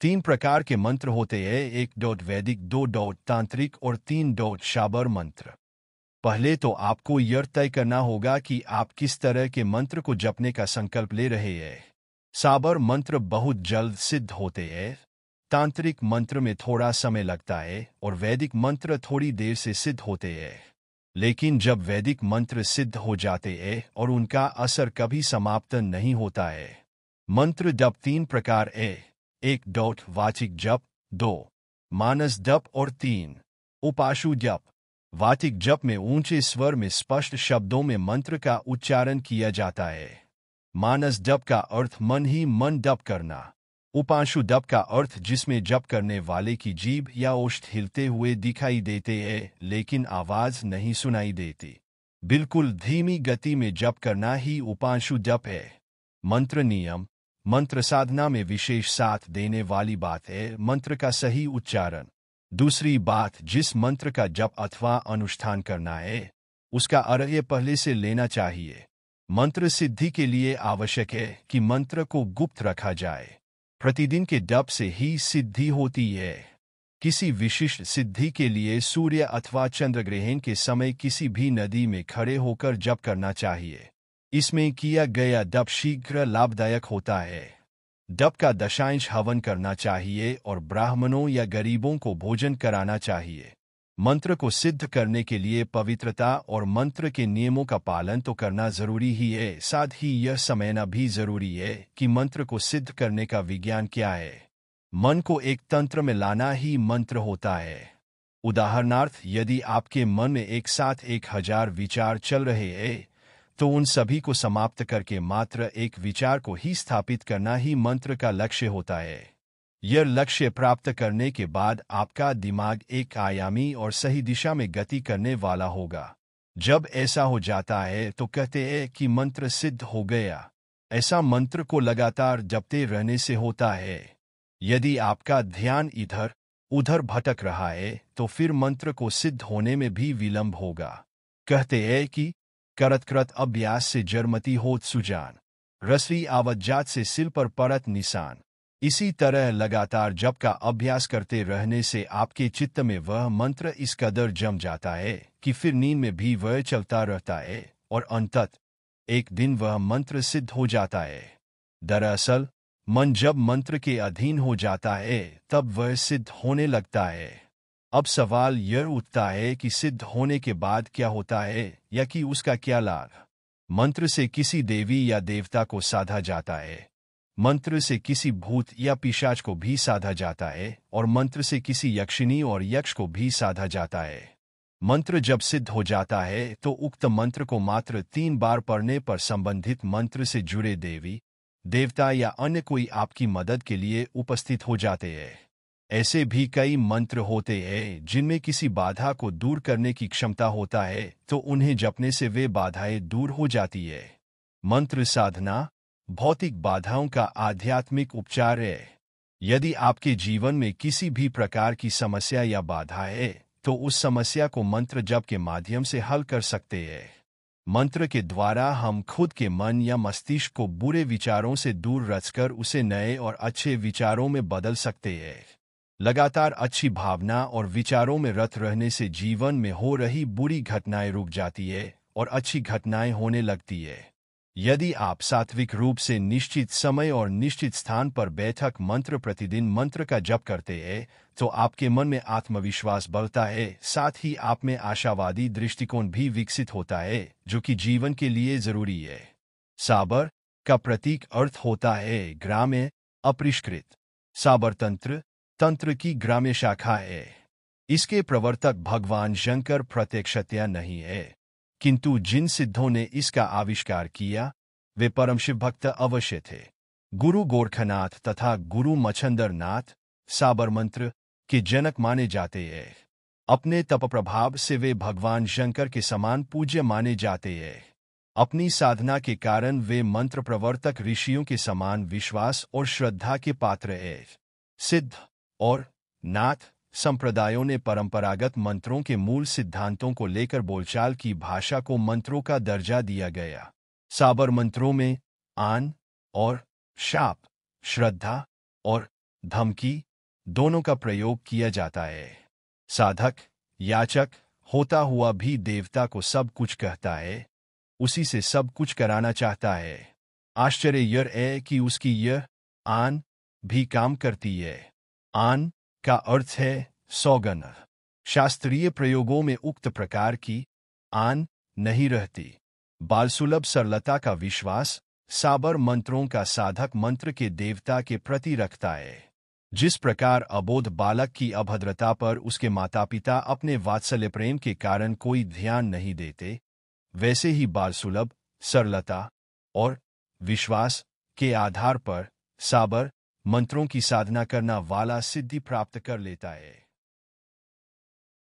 तीन प्रकार के मंत्र होते हैं एक डॉट वैदिक दो डॉट तांत्रिक और तीन डॉट शाबर मंत्र पहले तो आपको यह तय करना होगा कि आप किस तरह के मंत्र को जपने का संकल्प ले रहे हैं साबर मंत्र बहुत जल्द सिद्ध होते हैं तांत्रिक मंत्र में थोड़ा समय लगता है और वैदिक मंत्र थोड़ी देर से सिद्ध होते हैं लेकिन जब वैदिक मंत्र सिद्ध हो जाते हैं और उनका असर कभी समाप्त नहीं होता है मंत्र जब तीन प्रकार है एक डॉट वाचिक जप दो मानस जप और तीन उपाशु जप वाचिक जप में ऊंचे स्वर में स्पष्ट शब्दों में मंत्र का उच्चारण किया जाता है मानस डप का अर्थ मन ही मन डप करना उपांशु डप का अर्थ जिसमें जप करने वाले की जीभ या ओष्ठ हिलते हुए दिखाई देते हैं लेकिन आवाज नहीं सुनाई देती बिल्कुल धीमी गति में जप करना ही उपांशु जप है मंत्र नियम मंत्र साधना में विशेष साथ देने वाली बात है मंत्र का सही उच्चारण दूसरी बात जिस मंत्र का जप अथवा अनुष्ठान करना है उसका अर्य पहले से लेना चाहिए मंत्र सिद्धि के लिए आवश्यक है कि मंत्र को गुप्त रखा जाए प्रतिदिन के डप से ही सिद्धि होती है किसी विशिष्ट सिद्धि के लिए सूर्य अथवा चंद्रग्रहण के समय किसी भी नदी में खड़े होकर जप करना चाहिए इसमें किया गया डप शीघ्र लाभदायक होता है डप का दशांश हवन करना चाहिए और ब्राह्मणों या गरीबों को भोजन कराना चाहिए मंत्र को सिद्ध करने के लिए पवित्रता और मंत्र के नियमों का पालन तो करना जरूरी ही है साथ ही यह समयना भी जरूरी है कि मंत्र को सिद्ध करने का विज्ञान क्या है मन को एक तंत्र में लाना ही मंत्र होता है उदाहरणार्थ यदि आपके मन में एक साथ एक हजार विचार चल रहे हैं तो उन सभी को समाप्त करके मात्र एक विचार को ही स्थापित करना ही मंत्र का लक्ष्य होता है यह लक्ष्य प्राप्त करने के बाद आपका दिमाग एक आयामी और सही दिशा में गति करने वाला होगा जब ऐसा हो जाता है तो कहते हैं कि मंत्र सिद्ध हो गया ऐसा मंत्र को लगातार जपते रहने से होता है यदि आपका ध्यान इधर उधर भटक रहा है तो फिर मंत्र को सिद्ध होने में भी विलंब होगा कहते हैं कि करत करत अभ्यास से जरमती होत सुजान रसवी आवज्जात से सिल पर परत निशान इसी तरह लगातार जप का अभ्यास करते रहने से आपके चित्त में वह मंत्र इस कदर जम जाता है कि फिर नींद में भी वह चलता रहता है और अंतत एक दिन वह मंत्र सिद्ध हो जाता है दरअसल मन जब मंत्र के अधीन हो जाता है तब वह सिद्ध होने लगता है अब सवाल यह उठता है कि सिद्ध होने के बाद क्या होता है या कि उसका क्या लाभ मंत्र से किसी देवी या देवता को साधा जाता है मंत्र से किसी भूत या पिशाच को भी साधा जाता है और मंत्र से किसी यक्षिणी और यक्ष को भी साधा जाता है मंत्र जब सिद्ध हो जाता है तो उक्त मंत्र को मात्र तीन बार पढ़ने पर संबंधित मंत्र से जुड़े देवी देवता या अन्य कोई आपकी मदद के लिए उपस्थित हो जाते हैं ऐसे भी कई मंत्र होते हैं जिनमें किसी बाधा को दूर करने की क्षमता होता है तो उन्हें जपने से वे बाधाएं दूर हो जाती है मंत्र साधना भौतिक बाधाओं का आध्यात्मिक उपचार है यदि आपके जीवन में किसी भी प्रकार की समस्या या बाधा है तो उस समस्या को मंत्र जप के माध्यम से हल कर सकते हैं मंत्र के द्वारा हम खुद के मन या मस्तिष्क को बुरे विचारों से दूर रचकर उसे नए और अच्छे विचारों में बदल सकते हैं लगातार अच्छी भावना और विचारों में रत रहने से जीवन में हो रही बुरी घटनाएं रुक जाती है और अच्छी घटनाएं होने लगती है यदि आप सात्विक रूप से निश्चित समय और निश्चित स्थान पर बैठक मंत्र प्रतिदिन मंत्र का जप करते हैं तो आपके मन में आत्मविश्वास बढ़ता है साथ ही आप में आशावादी दृष्टिकोण भी विकसित होता है जो कि जीवन के लिए जरूरी है साबर का प्रतीक अर्थ होता है ग्राम्य अपरिष्कृत साबर तंत्र तंत्र की ग्राम्य शाखा है इसके प्रवर्तक भगवान शंकर प्रत्यक्षतया नहीं है किंतु जिन सिद्धों ने इसका आविष्कार किया वे परम शिव भक्त अवश्य थे गुरु गोरखनाथ तथा गुरु मच्छंदर नाथ साबर मंत्र के जनक माने जाते हैं अपने तप प्रभाव से वे भगवान शंकर के समान पूज्य माने जाते हैं अपनी साधना के कारण वे मंत्र प्रवर्तक ऋषियों के समान विश्वास और श्रद्धा के पात्र हैं सिद्ध और नाथ संप्रदायों ने परंपरागत मंत्रों के मूल सिद्धांतों को लेकर बोलचाल की भाषा को मंत्रों का दर्जा दिया गया साबर मंत्रों में आन और शाप श्रद्धा और धमकी दोनों का प्रयोग किया जाता है साधक याचक होता हुआ भी देवता को सब कुछ कहता है उसी से सब कुछ कराना चाहता है आश्चर्य यह है कि उसकी यह आन भी काम करती है आन का अर्थ है सौगन शास्त्रीय प्रयोगों में उक्त प्रकार की आन नहीं रहती बालसुलभ सरलता का विश्वास साबर मंत्रों का साधक मंत्र के देवता के प्रति रखता है जिस प्रकार अबोध बालक की अभद्रता पर उसके माता पिता अपने वात्सल्य प्रेम के कारण कोई ध्यान नहीं देते वैसे ही बालसुलभ सरलता और विश्वास के आधार पर साबर मंत्रों की साधना करना वाला सिद्धि प्राप्त कर लेता है